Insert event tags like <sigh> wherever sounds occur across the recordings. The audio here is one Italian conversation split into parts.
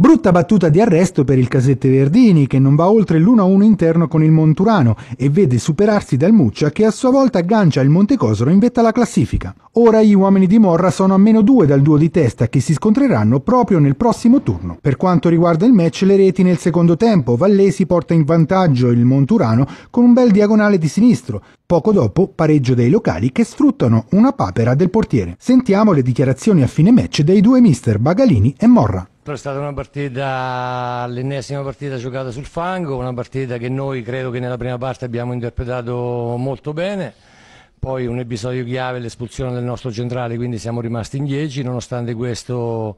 Brutta battuta di arresto per il Casette Verdini che non va oltre l'1-1 interno con il Monturano e vede superarsi dal Muccia che a sua volta aggancia il Montecosoro in vetta alla classifica. Ora gli uomini di Morra sono a meno 2 dal duo di testa che si scontreranno proprio nel prossimo turno. Per quanto riguarda il match le reti nel secondo tempo, Vallesi porta in vantaggio il Monturano con un bel diagonale di sinistro, poco dopo pareggio dei locali che sfruttano una papera del portiere. Sentiamo le dichiarazioni a fine match dei due mister Bagalini e Morra però è stata una partita, l'ennesima partita giocata sul fango, una partita che noi credo che nella prima parte abbiamo interpretato molto bene. Poi un episodio chiave, l'espulsione del nostro centrale, quindi siamo rimasti in 10, nonostante questo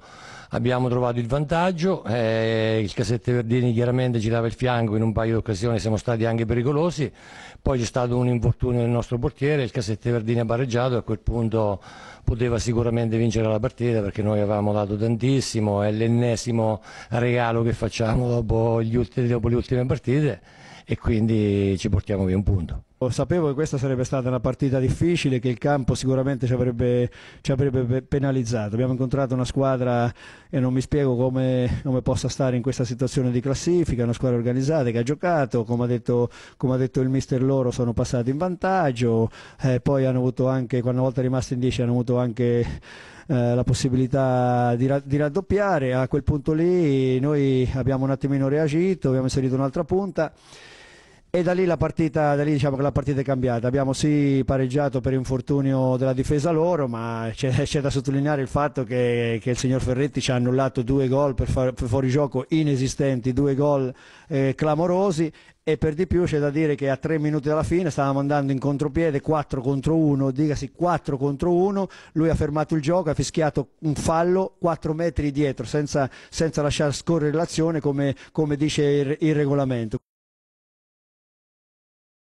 abbiamo trovato il vantaggio, eh, il Casette Verdini chiaramente ci dava il fianco in un paio di occasioni, siamo stati anche pericolosi, poi c'è stato un infortunio del nostro portiere, il Casette Verdini ha pareggiato e a quel punto poteva sicuramente vincere la partita perché noi avevamo dato tantissimo, è l'ennesimo regalo che facciamo dopo, ultimi, dopo le ultime partite e quindi ci portiamo via un punto. Sapevo che questa sarebbe stata una partita difficile, che il campo sicuramente ci avrebbe, ci avrebbe penalizzato. Abbiamo incontrato una squadra, e non mi spiego come, come, possa stare in questa situazione di classifica, una squadra organizzata che ha giocato, come ha detto, come ha detto il mister loro sono passati in vantaggio, eh, poi hanno avuto anche, quando una volta rimasti in 10 hanno avuto anche eh, la possibilità di, ra di, raddoppiare, a quel punto lì noi abbiamo un attimino reagito, abbiamo inserito un'altra punta e da lì, la partita, da lì diciamo che la partita è cambiata. Abbiamo sì pareggiato per infortunio della difesa loro, ma c'è, <laughs> da sottolineare il fatto che, che, il signor Ferretti ci ha annullato due gol per, far, per fuorigioco inesistenti, due gol eh, clamorosi e per di più c'è da dire che a tre minuti dalla fine stavamo andando in contropiede 4 contro 1, digasi 4 contro 1, lui ha fermato il gioco, ha fischiato un fallo 4 metri dietro senza, senza lasciare scorrere l'azione come, come dice il, il regolamento.